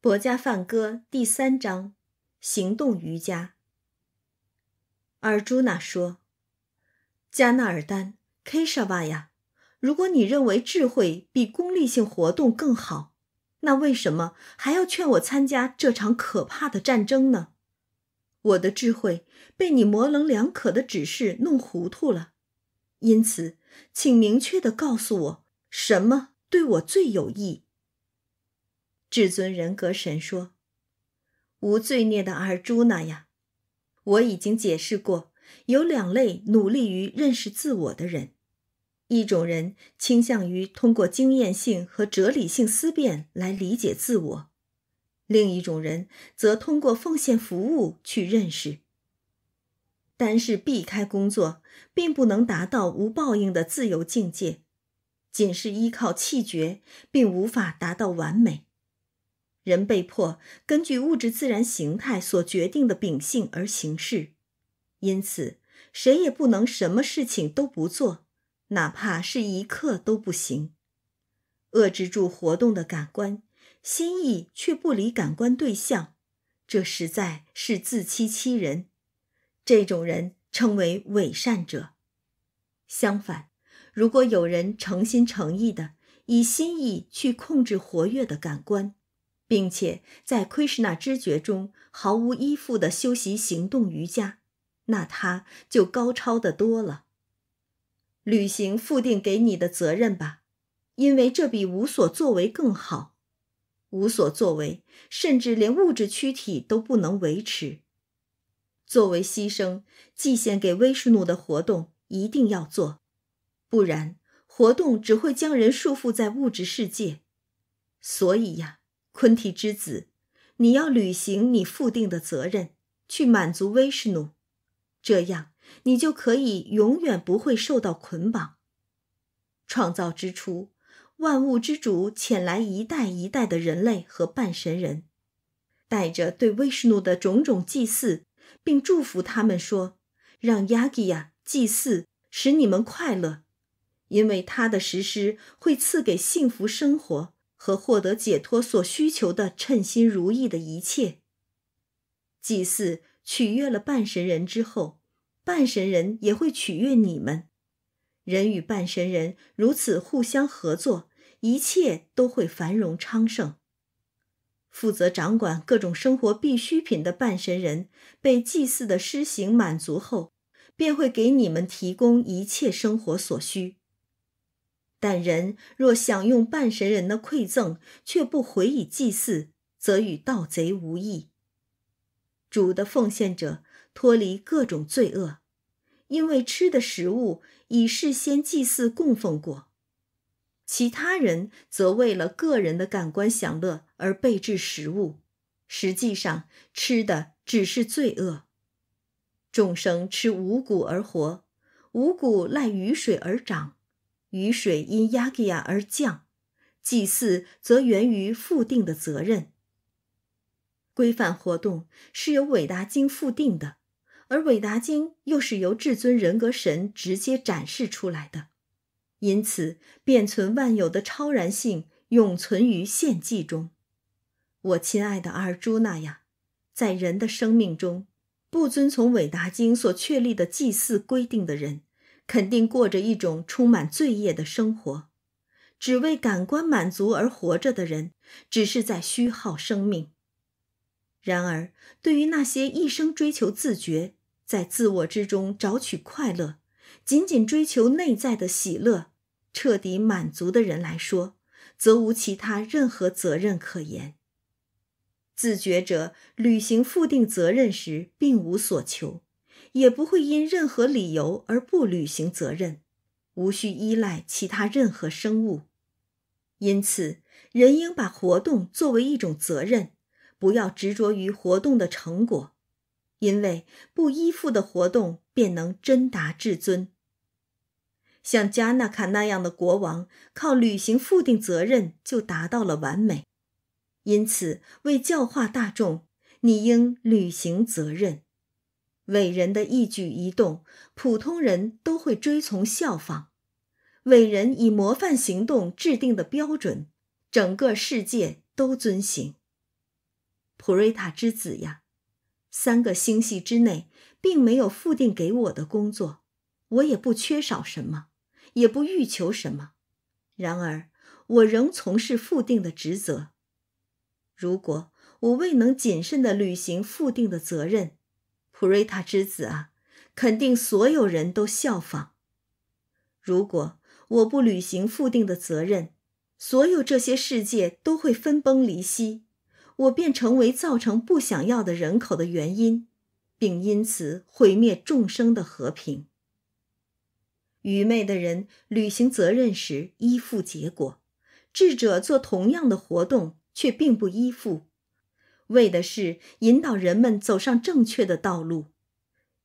《博家梵歌》第三章：行动瑜伽。尔朱那说：“加纳尔丹 k i s h a v a 呀，如果你认为智慧比功利性活动更好，那为什么还要劝我参加这场可怕的战争呢？我的智慧被你模棱两可的指示弄糊涂了。因此，请明确的告诉我，什么对我最有益。”至尊人格神说：“无罪孽的儿朱那呀，我已经解释过，有两类努力于认识自我的人：一种人倾向于通过经验性和哲理性思辨来理解自我；另一种人则通过奉献服务去认识。单是避开工作，并不能达到无报应的自由境界；仅是依靠气绝，并无法达到完美。”人被迫根据物质自然形态所决定的秉性而行事，因此谁也不能什么事情都不做，哪怕是一刻都不行。遏制住活动的感官，心意却不离感官对象，这实在是自欺欺人。这种人称为伪善者。相反，如果有人诚心诚意的以心意去控制活跃的感官，并且在亏师那知觉中毫无依附的修习行动瑜伽，那他就高超的多了。履行父定给你的责任吧，因为这比无所作为更好。无所作为，甚至连物质躯体都不能维持。作为牺牲祭献给威士奴的活动一定要做，不然活动只会将人束缚在物质世界。所以呀。昆提之子，你要履行你负定的责任，去满足威士努，这样你就可以永远不会受到捆绑。创造之初，万物之主遣来一代一代的人类和半神人，带着对威士努的种种祭祀，并祝福他们说：“让雅加祭祀，使你们快乐，因为他的实施会赐给幸福生活。”和获得解脱所需求的称心如意的一切。祭祀取悦了半神人之后，半神人也会取悦你们。人与半神人如此互相合作，一切都会繁荣昌盛。负责掌管各种生活必需品的半神人被祭祀的施行满足后，便会给你们提供一切生活所需。但人若享用半神人的馈赠，却不回以祭祀，则与盗贼无异。主的奉献者脱离各种罪恶，因为吃的食物已事先祭祀供奉过；其他人则为了个人的感官享乐而备置食物，实际上吃的只是罪恶。众生吃五谷而活，五谷赖雨水而长。雨水因雅亚而降，祭祀则源于赋定的责任。规范活动是由韦达经复定的，而韦达经又是由至尊人格神直接展示出来的，因此便存万有的超然性永存于献祭中。我亲爱的尔朱那呀，在人的生命中，不遵从韦达经所确立的祭祀规定的人。肯定过着一种充满罪业的生活，只为感官满足而活着的人，只是在虚耗生命。然而，对于那些一生追求自觉，在自我之中找取快乐，仅仅追求内在的喜乐、彻底满足的人来说，则无其他任何责任可言。自觉者履行负定责任时，并无所求。也不会因任何理由而不履行责任，无需依赖其他任何生物。因此，人应把活动作为一种责任，不要执着于活动的成果，因为不依附的活动便能真达至尊。像加纳卡那样的国王，靠履行负定责任就达到了完美。因此，为教化大众，你应履行责任。伟人的一举一动，普通人都会追从效仿。伟人以模范行动制定的标准，整个世界都遵行。普瑞塔之子呀，三个星系之内并没有附定给我的工作，我也不缺少什么，也不欲求什么。然而，我仍从事附定的职责。如果我未能谨慎的履行附定的责任，普瑞塔之子啊，肯定所有人都效仿。如果我不履行父定的责任，所有这些世界都会分崩离析，我便成为造成不想要的人口的原因，并因此毁灭众生的和平。愚昧的人履行责任时依附结果，智者做同样的活动却并不依附。为的是引导人们走上正确的道路，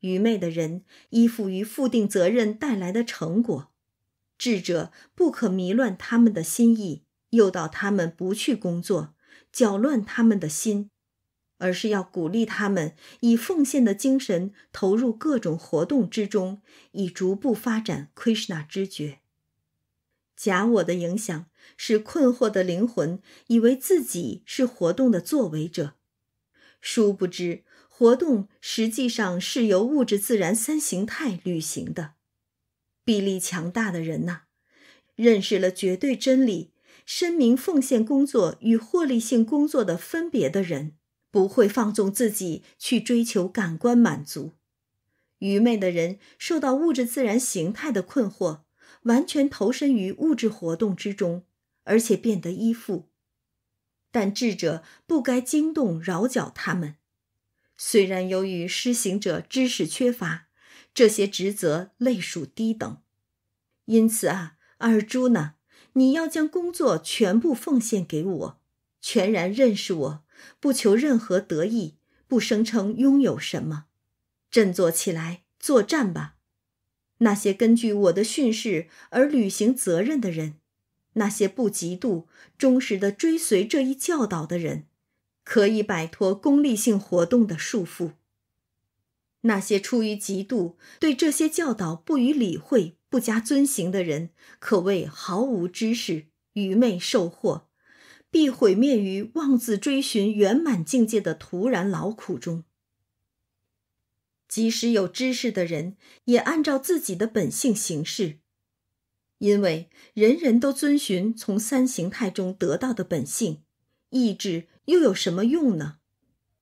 愚昧的人依附于负定责任带来的成果，智者不可迷乱他们的心意，诱导他们不去工作，搅乱他们的心，而是要鼓励他们以奉献的精神投入各种活动之中，以逐步发展 h n 那知觉。假我的影响，使困惑的灵魂以为自己是活动的作为者，殊不知活动实际上是由物质自然三形态履行的。臂力强大的人呐，认识了绝对真理，深明奉献工作与获利性工作的分别的人，不会放纵自己去追求感官满足。愚昧的人受到物质自然形态的困惑。完全投身于物质活动之中，而且变得依附，但智者不该惊动、扰搅他们。虽然由于施行者知识缺乏，这些职责类属低等，因此啊，尔朱呢，你要将工作全部奉献给我，全然认识我，不求任何得意，不声称拥有什么，振作起来作战吧。那些根据我的训示而履行责任的人，那些不嫉妒、忠实地追随这一教导的人，可以摆脱功利性活动的束缚。那些出于嫉妒对这些教导不予理会、不加遵行的人，可谓毫无知识、愚昧受惑，必毁灭于妄自追寻圆满境界的徒然劳苦中。即使有知识的人，也按照自己的本性行事，因为人人都遵循从三形态中得到的本性。意志又有什么用呢？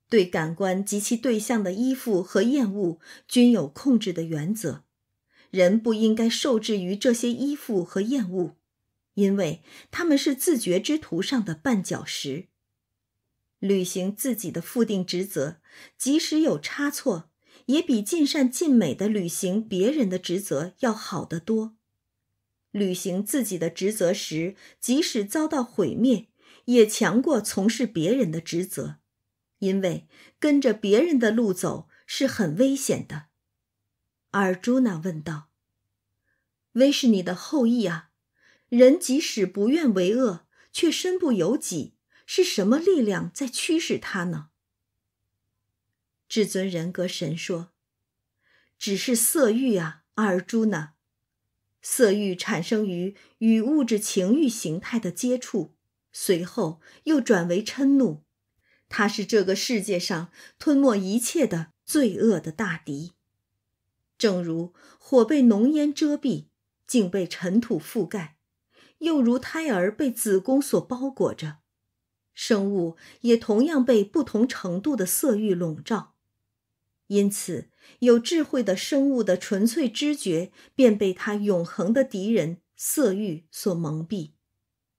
对感官及其对象的依附和厌恶均有控制的原则。人不应该受制于这些依附和厌恶，因为他们是自觉之途上的绊脚石。履行自己的负定职责，即使有差错。也比尽善尽美的履行别人的职责要好得多。履行自己的职责时，即使遭到毁灭，也强过从事别人的职责，因为跟着别人的路走是很危险的。尔朱娜问道：“威是尼的后裔啊，人即使不愿为恶，却身不由己，是什么力量在驱使他呢？”至尊人格神说：“只是色欲啊，阿尔朱纳，色欲产生于与物质情欲形态的接触，随后又转为嗔怒。它是这个世界上吞没一切的罪恶的大敌。正如火被浓烟遮蔽，竟被尘土覆盖；又如胎儿被子宫所包裹着，生物也同样被不同程度的色欲笼罩。”因此，有智慧的生物的纯粹知觉便被他永恒的敌人色欲所蒙蔽，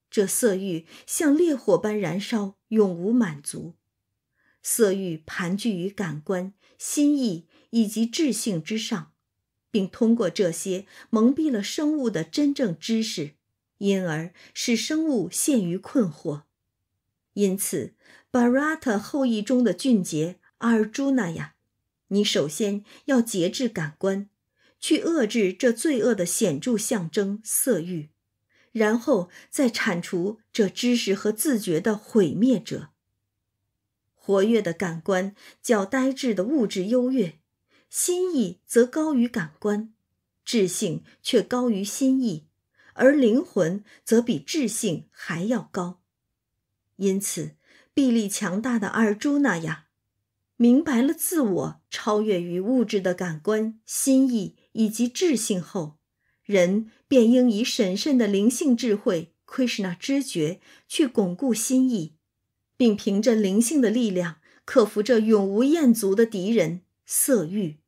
这色欲像烈火般燃烧，永无满足。色欲盘踞于感官、心意以及智性之上，并通过这些蒙蔽了生物的真正知识，因而使生物陷于困惑。因此，巴拉塔后裔中的俊杰阿尔朱纳亚。你首先要节制感官，去遏制这罪恶的显著象征色欲，然后再铲除这知识和自觉的毁灭者。活跃的感官较呆滞的物质优越，心意则高于感官，智性却高于心意，而灵魂则比智性还要高。因此，臂力强大的二猪那样。明白了自我超越于物质的感官、心意以及智性后，人便应以审慎的灵性智慧窥视那知觉，去巩固心意，并凭着灵性的力量克服这永无厌足的敌人——色欲。